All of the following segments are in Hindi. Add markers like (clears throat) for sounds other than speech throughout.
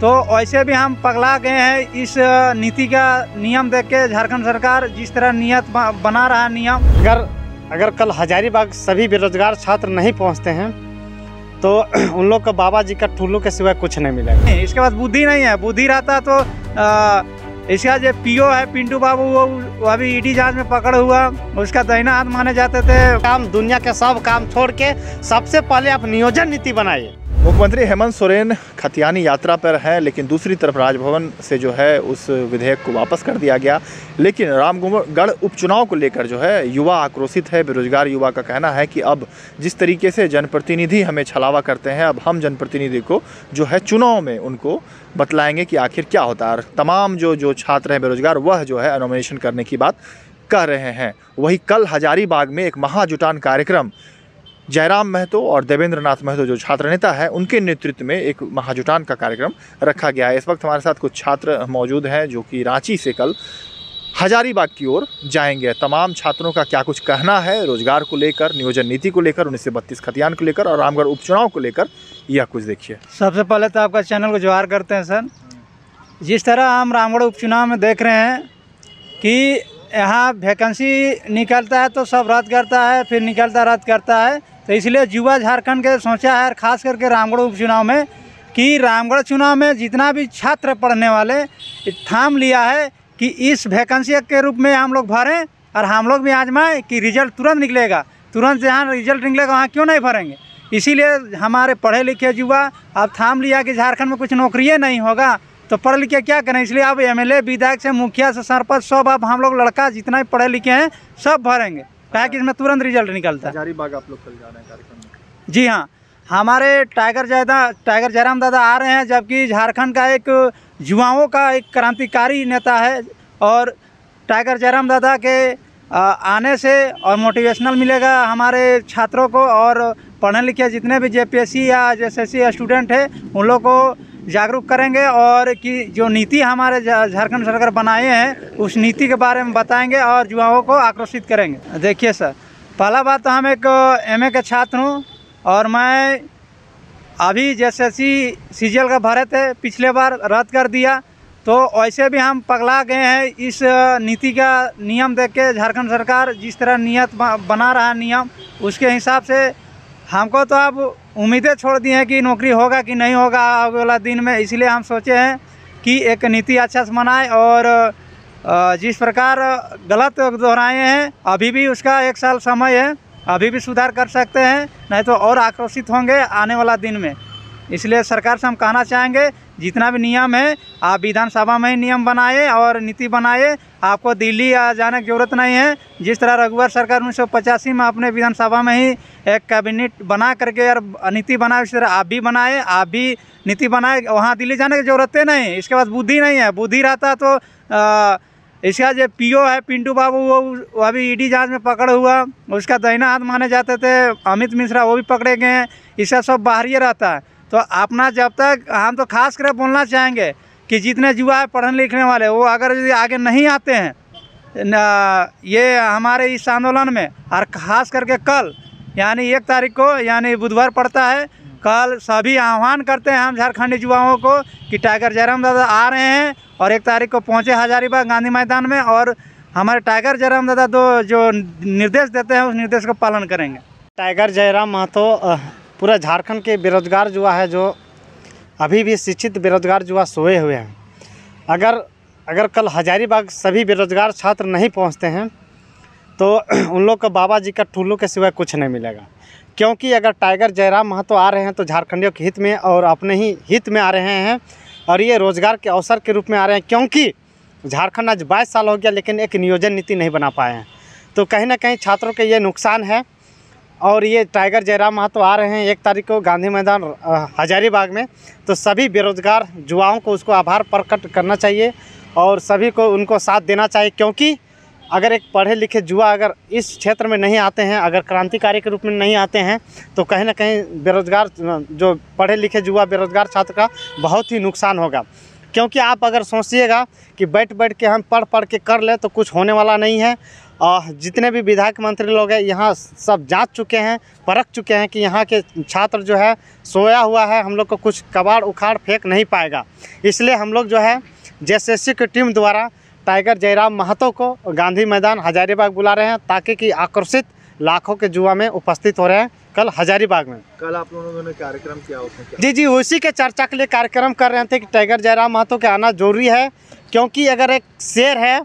तो ऐसे भी हम पगला गए हैं इस नीति का नियम देख के झारखंड सरकार जिस तरह नियत बना रहा नियम अगर अगर कल हजारीबाग सभी बेरोजगार छात्र नहीं पहुंचते हैं तो (clears throat) उन लोग का बाबा जी का टुल्लू के सिवाय कुछ नहीं मिलेगा इसके बाद बुद्धि नहीं है बुद्धि रहता तो इसका जो पीओ है पिंटू बाबू वो, अभी ईडी जांच में पकड़ हुआ उसका दहीना हाथ माने जाते थे काम दुनिया के सब काम छोड़ के सबसे पहले आप नियोजन नीति बनाइए मुख्यमंत्री हेमंत सोरेन खतियानी यात्रा पर हैं लेकिन दूसरी तरफ राजभवन से जो है उस विधेयक को वापस कर दिया गया लेकिन रामगढ़ उपचुनाव को लेकर जो है युवा आक्रोशित है बेरोजगार युवा का कहना है कि अब जिस तरीके से जनप्रतिनिधि हमें छलावा करते हैं अब हम जनप्रतिनिधि को जो है चुनाव में उनको बतलाएंगे कि आखिर क्या होता है तमाम जो जो छात्र हैं बेरोजगार वह जो है नॉमिनेशन करने की बात कह रहे हैं वही कल हजारीबाग में एक महाजुटान कार्यक्रम जयराम महतो और देवेंद्र नाथ महतो जो छात्र नेता है उनके नेतृत्व में एक महाजुटान का कार्यक्रम रखा गया है इस वक्त हमारे साथ कुछ छात्र मौजूद हैं जो कि रांची से कल हजारीबाग की ओर जाएंगे तमाम छात्रों का क्या कुछ कहना है रोजगार को लेकर नियोजन नीति को लेकर उन्नीस बत्तीस खतियान को लेकर और रामगढ़ उपचुनाव को लेकर यह कुछ देखिए सबसे पहले तो आपका चैनल को जोहार करते हैं सर जिस तरह हम रामगढ़ उपचुनाव में देख रहे हैं कि यहाँ वैकेंसी निकलता है तो सब रद्द करता है फिर निकलता रद्द करता है तो इसलिए युवा झारखंड के सोचा है खास करके रामगढ़ उपचुनाव में कि रामगढ़ चुनाव में जितना भी छात्र पढ़ने वाले थाम लिया है कि इस वैकेंसी के रूप में हम लोग भरें और हम लोग भी आजमाएं कि रिजल्ट तुरंत निकलेगा तुरंत जहाँ रिजल्ट निकलेगा वहाँ क्यों नहीं भरेंगे इसीलिए हमारे पढ़े लिखे युवा अब थाम लिया कि झारखंड में कुछ नौकरी नहीं होगा तो पढ़ लिखे क्या करें इसलिए अब एम विधायक से मुखिया से सरपंच सब अब हम लोग लड़का जितना भी पढ़े लिखे हैं सब भरेंगे पैकेज में तुरंत रिजल्ट निकलता है बाग आप लोग कल जा रहे हैं कार्यक्रम जी हाँ हमारे टाइगर जयदा टाइगर जयराम दादा आ रहे हैं जबकि झारखंड का एक युवाओं का एक क्रांतिकारी नेता है और टाइगर जयराम दादा के आने से और मोटिवेशनल मिलेगा हमारे छात्रों को और पढ़े लिखे जितने भी जेपीएससी या जेएसएससी स्टूडेंट हैं उन लोग को जागरूक करेंगे और कि जो नीति हमारे झारखंड सरकार बनाए हैं उस नीति के बारे में बताएंगे और युवाओं को आकर्षित करेंगे देखिए सर पहला बात तो हम एक एमए के छात्र हूँ और मैं अभी जैसे सी सी का भरे थे पिछले बार रद्द कर दिया तो वैसे भी हम पगला गए हैं इस नीति का नियम देख के झारखंड सरकार जिस तरह नियत बना रहा नियम उसके हिसाब से हमको तो अब उम्मीदें छोड़ दी हैं कि नौकरी होगा कि नहीं होगा आगे वाला दिन में इसलिए हम सोचे हैं कि एक नीति अच्छा से मनाएं और जिस प्रकार गलत दोहराए हैं अभी भी उसका एक साल समय है अभी भी सुधार कर सकते हैं नहीं तो और आक्रोशित होंगे आने वाला दिन में इसलिए सरकार से हम कहना चाहेंगे जितना भी नियम है आप विधानसभा में ही नियम बनाए और नीति बनाए आपको दिल्ली आ जाने की जरूरत नहीं है जिस तरह रघुवर सरकार उन्नीस में अपने विधानसभा में ही एक कैबिनेट बना करके और नीति बनाए उसी तरह आप भी बनाए आप भी नीति बनाए वहाँ दिल्ली जाने की जरूरत नहीं इसके पास बुद्धि नहीं है बुद्धि रहता तो इसका जो पीओ है पिंटू बाबू वो अभी ईडी जांच में पकड़ हुआ उसका दहिना हाथ माने जाते थे अमित मिश्रा वो भी पकड़े गए हैं इसका सब बाहर ही रहता है तो अपना जब तक हम तो खास कर बोलना चाहेंगे कि जितने युवा है पढ़ने लिखने वाले वो अगर यदि आगे नहीं आते हैं ये हमारे इस आंदोलन में और खास करके कल यानी एक तारीख को यानी बुधवार पड़ता है कल सभी आह्वान करते हैं हम झारखंड युवाओं को कि टाइगर जयराम दादा आ रहे हैं और एक तारीख को पहुँचे हजारीबाग गांधी मैदान में और हमारे टाइगर जयराम दादा दो जो निर्देश देते हैं उस निर्देश का पालन करेंगे टाइगर जयराम महतो पूरा झारखंड के बेरोजगार युवा है जो अभी भी शिक्षित बेरोजगार युवा सोए हुए हैं अगर अगर कल हजारीबाग सभी बेरोजगार छात्र नहीं पहुंचते हैं तो (clears throat) उन लोग का बाबा जी का टुल्लू के सिवाय कुछ नहीं मिलेगा क्योंकि अगर टाइगर जयराम महतो आ रहे हैं तो झारखंडियों के हित में और अपने ही हित में आ रहे हैं और ये रोज़गार के अवसर के रूप में आ रहे हैं क्योंकि झारखंड आज बाईस साल हो गया लेकिन एक नियोजन नीति नहीं बना पाए हैं तो कहीं ना कहीं छात्रों के ये नुकसान है और ये टाइगर जयराम महतो आ रहे हैं एक तारीख को गांधी मैदान हजारीबाग में तो सभी बेरोज़गार युवाओं को उसको आभार प्रकट करना चाहिए और सभी को उनको साथ देना चाहिए क्योंकि अगर एक पढ़े लिखे युवा अगर इस क्षेत्र में नहीं आते हैं अगर क्रांतिकारी के रूप में नहीं आते हैं तो कहीं ना कहीं बेरोज़गार जो पढ़े लिखे युवा बेरोज़गार छात्र का बहुत ही नुकसान होगा क्योंकि आप अगर सोचिएगा कि बैठ बैठ के हम पढ़ पढ़ के कर ले तो कुछ होने वाला नहीं है जितने भी विधायक मंत्री लोग हैं यहाँ सब जांच चुके हैं परख चुके हैं कि यहाँ के छात्र जो है सोया हुआ है हम लोग को कुछ कबाड़ उखाड़ फेंक नहीं पाएगा इसलिए हम लोग जो है जेएसएससी की टीम द्वारा टाइगर जयराम महतो को गांधी मैदान हजारीबाग बुला रहे हैं ताकि कि आकर्षित लाखों के जुआ में उपस्थित हो रहे हैं कल हजारीबाग में कल आप लोगों ने कार्यक्रम किया उसमें क्या? जी जी उसी के चर्चा के लिए कार्यक्रम कर रहे थे कि टाइगर जयराम महतो के आना जरूरी है क्योंकि अगर एक शेर है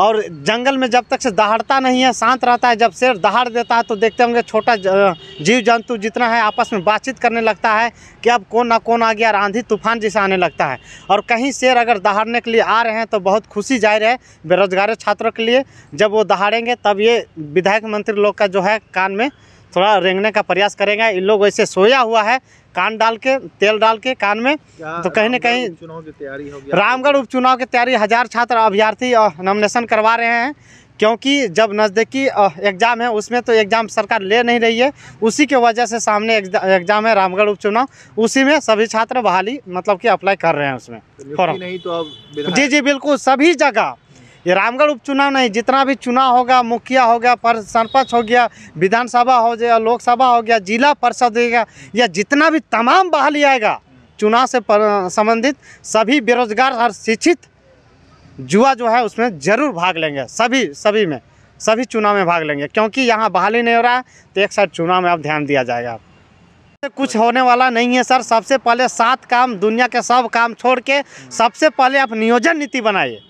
और जंगल में जब तक से दहाड़ता नहीं है शांत रहता है जब शेर दहाड़ देता है तो देखते होंगे छोटा जीव जंतु जितना है आपस में बातचीत करने लगता है कि अब कौन ना कौन आ गया आंधी तूफान जैसे आने लगता है और कहीं शेर अगर दहाड़ने के लिए आ रहे हैं तो बहुत खुशी जाहिर है बेरोजगार छात्रों के लिए जब वो दहाड़ेंगे तब ये विधायक मंत्री लोग का जो है कान में थोड़ा रेंगने का प्रयास करेंगे इन लोग वैसे सोया हुआ है कान डाल के तेल डाल के कान में तो कहीं ना कहीं चुनाव की तैयारी होगी रामगढ़ उपचुनाव की तैयारी हजार छात्र अभ्यर्थी नॉमिनेशन करवा रहे हैं क्योंकि जब नज़दीकी एग्ज़ाम है उसमें तो एग्ज़ाम सरकार ले नहीं रही है उसी के वजह से सामने एग्ज़ाम है रामगढ़ उपचुनाव उसी में सभी छात्र बहाली मतलब कि अप्लाई कर रहे हैं उसमें तो नहीं तो अब जी जी बिल्कुल सभी जगह ये रामगढ़ उपचुनाव नहीं जितना भी चुनाव होगा मुखिया हो गया पर सरपंच हो गया विधानसभा हो गया लोकसभा हो गया जिला परिषद हो गया या जितना भी तमाम बहाली आएगा चुनाव से संबंधित सभी बेरोजगार और शिक्षित जुआ जो है उसमें ज़रूर भाग लेंगे सभी सभी में सभी चुनाव में भाग लेंगे क्योंकि यहाँ बहाली नहीं हो रहा है तो एक साइड चुनाव में अब ध्यान दिया जाएगा कुछ होने वाला नहीं है सर सबसे पहले सात काम दुनिया के सब काम छोड़ के सबसे पहले आप नियोजन नीति बनाइए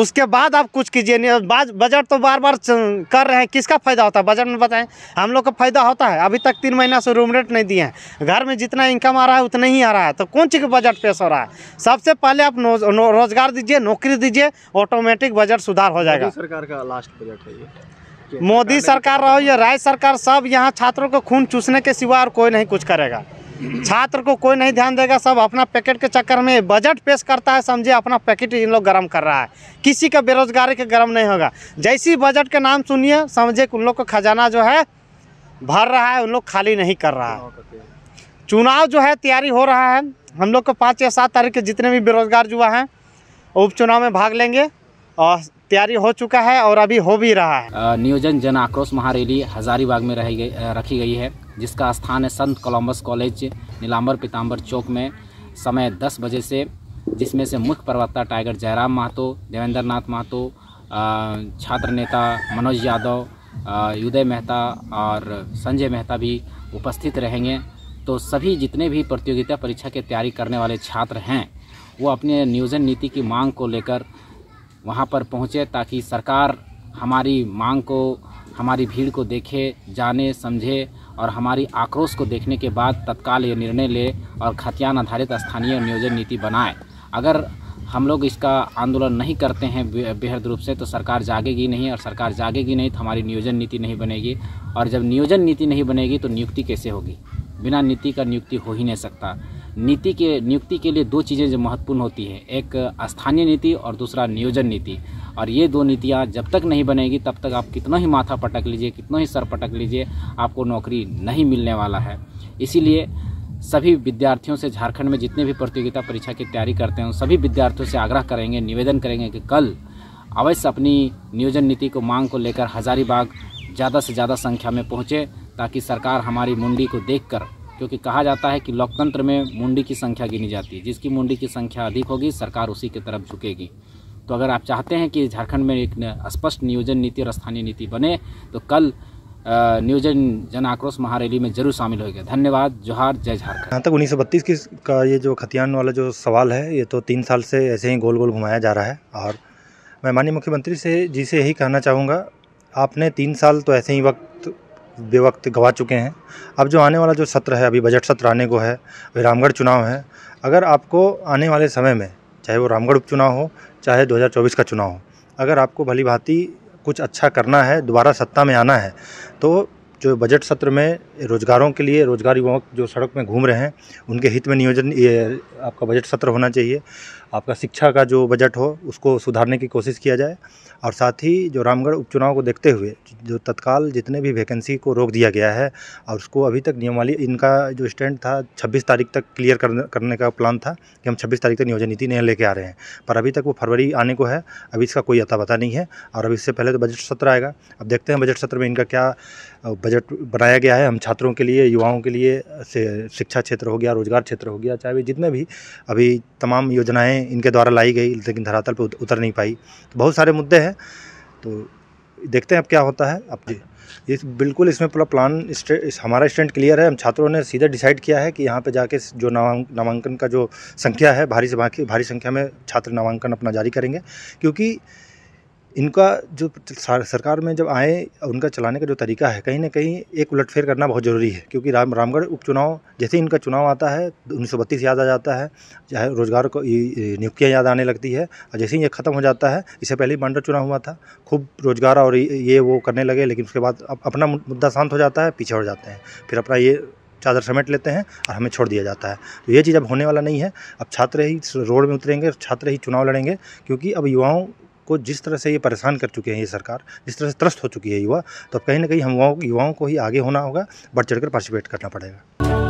उसके बाद आप कुछ कीजिए नहीं बजट तो बार बार कर रहे हैं किसका फ़ायदा होता है बजट में बताएं हम लोग का फ़ायदा होता है अभी तक तीन महीना से रूम रेट नहीं दिए हैं घर में जितना इनकम आ रहा है उतना ही आ रहा है तो कौन चीज़ बजट पेश हो रहा है सबसे पहले आप रोजगार दीजिए नौकरी दीजिए ऑटोमेटिक बजट सुधार हो जाएगा सरकार का लास्ट बजट है मोदी सरकार रहो या राज्य सरकार सब यहाँ छात्रों को खून चूसने के सिवा और कोई नहीं कुछ करेगा छात्र को कोई नहीं ध्यान देगा सब अपना पैकेट के चक्कर में बजट पेश करता है समझे अपना पैकेट इन लोग गर्म कर रहा है किसी का बेरोजगारी के गर्म नहीं होगा जैसी बजट के नाम सुनिए समझे कि उन लोग का खजाना जो है भर रहा है उन लोग खाली नहीं कर रहा है चुनाव जो है तैयारी हो रहा है हम लोग को पाँच या सात तारीख के जितने भी बेरोजगार युवा हैं उपचुनाव में भाग लेंगे और तैयारी हो चुका है और अभी हो भी रहा है नियोजन जन आक्रोश महारैली हजारीबाग में रह गई रखी गई है जिसका स्थान है संत कोलम्बस कॉलेज नीलाम्बर पीताम्बर चौक में समय दस बजे से जिसमें से मुख्य प्रवक्ता टाइगर जयराम महतो देवेंद्र नाथ महतो छात्र नेता मनोज यादव उदय मेहता और संजय मेहता भी उपस्थित रहेंगे तो सभी जितने भी प्रतियोगिता परीक्षा की तैयारी करने वाले छात्र हैं वो अपने नियोजन नीति की मांग को लेकर वहाँ पर पहुँचे ताकि सरकार हमारी मांग को हमारी भीड़ को देखे जाने समझे और हमारी आक्रोश को देखने के बाद तत्काल ये निर्णय ले और खतियान आधारित स्थानीय नियोजन नीति बनाए अगर हम लोग इसका आंदोलन नहीं करते हैं बेहद रूप से तो सरकार जागेगी नहीं और सरकार जागेगी नहीं तो हमारी नियोजन नीति नहीं बनेगी और जब नियोजन नीति नहीं बनेगी तो नियुक्ति कैसे होगी बिना नीति का नियुक्ति हो ही नहीं सकता नीति के नियुक्ति के लिए दो चीज़ें जो महत्वपूर्ण होती हैं एक स्थानीय नीति और दूसरा नियोजन नीति और ये दो नीतियाँ जब तक नहीं बनेगी तब तक आप कितना ही माथा पटक लीजिए कितना ही सर पटक लीजिए आपको नौकरी नहीं मिलने वाला है इसीलिए सभी विद्यार्थियों से झारखंड में जितने भी प्रतियोगिता परीक्षा की तैयारी करते हैं सभी विद्यार्थियों से आग्रह करेंगे निवेदन करेंगे कि कल अवश्य अपनी नियोजन नीति को मांग को लेकर हजारीबाग ज़्यादा से ज़्यादा संख्या में पहुँचे ताकि सरकार हमारी मुंडी को देखकर क्योंकि कहा जाता है कि लोकतंत्र में मुंडी की संख्या गिनी जाती है जिसकी मुंडी की संख्या अधिक होगी सरकार उसी की तरफ झुकेगी तो अगर आप चाहते हैं कि झारखंड में एक स्पष्ट नियोजन नीति और स्थानीय नीति बने तो कल नियोजन जन आक्रोश महारैली में जरूर शामिल होगा धन्यवाद जोहार जय झारखंड यहाँ तक उन्नीस की का ये जो खतियान वाला जो सवाल है ये तो तीन साल से ऐसे ही गोल गोल घुमाया जा रहा है और मैं माननीय मुख्यमंत्री से जी से यही कहना चाहूँगा आपने तीन साल तो ऐसे ही वक्त बेवक्त गवा चुके हैं अब जो आने वाला जो सत्र है अभी बजट सत्र आने को है अभी रामगढ़ चुनाव है अगर आपको आने वाले समय में चाहे वो रामगढ़ उपचुनाव हो चाहे 2024 का चुनाव हो अगर आपको भली भांति कुछ अच्छा करना है दोबारा सत्ता में आना है तो जो बजट सत्र में रोज़गारों के लिए रोज़गार युवक जो सड़क में घूम रहे हैं उनके हित में नियोजन ये आपका बजट सत्र होना चाहिए आपका शिक्षा का जो बजट हो उसको सुधारने की कोशिश किया जाए और साथ ही जो रामगढ़ उपचुनाव को देखते हुए जो तत्काल जितने भी वैकेंसी को रोक दिया गया है और उसको अभी तक नियमावली इनका जो स्टैंड था 26 तारीख तक क्लियर करने का प्लान था कि हम 26 तारीख तक नियोजन नीति नहीं लेके आ रहे हैं पर अभी तक वो फरवरी आने को है अभी इसका कोई अता पता नहीं है और अभी इससे पहले तो बजट सत्र आएगा अब देखते हैं बजट सत्र में इनका क्या बजट बनाया गया है हम छात्रों के लिए युवाओं के लिए से शिक्षा क्षेत्र हो गया रोजगार क्षेत्र हो गया चाहे जितने भी अभी तमाम योजनाएँ इनके द्वारा लाई गई लेकिन धरातल पर उतर नहीं पाई तो बहुत सारे मुद्दे हैं है तो देखते हैं अब क्या होता है अब जी ये बिल्कुल इसमें पूरा प्लान इस हमारा स्टैंड क्लियर है हम छात्रों ने सीधा डिसाइड किया है कि यहाँ पे जाके जो नामांकन का जो संख्या है भारी से भारी संख्या में छात्र नामांकन अपना जारी करेंगे क्योंकि इनका जो सरकार में जब आए उनका चलाने का जो तरीका है कहीं ना कहीं एक उलटफेर करना बहुत ज़रूरी है क्योंकि राम रामगढ़ उपचुनाव जैसे इनका चुनाव आता है उन्नीस याद आ जाता है चाहे रोज़गार को नियुक्तियाँ याद आने लगती है और जैसे ही ये ख़त्म हो जाता है इससे पहले मंडल चुनाव हुआ था खूब रोज़गार और ये वो करने लगे लेकिन उसके बाद अपना मुद्दा शांत हो जाता है पीछे हो जाते हैं फिर अपना ये चादर समेट लेते हैं और हमें छोड़ दिया जाता है तो ये चीज़ अब होने वाला नहीं है अब छात्र ही रोड में उतरेंगे छात्र ही चुनाव लड़ेंगे क्योंकि अब युवाओं को जिस तरह से ये परेशान कर चुके हैं ये सरकार जिस तरह से त्रस्त हो चुकी है युवा तो कहीं ना कहीं हम युवाओं को ही आगे होना होगा बढ़ चढ़ कर पार्टिसिपेट करना पड़ेगा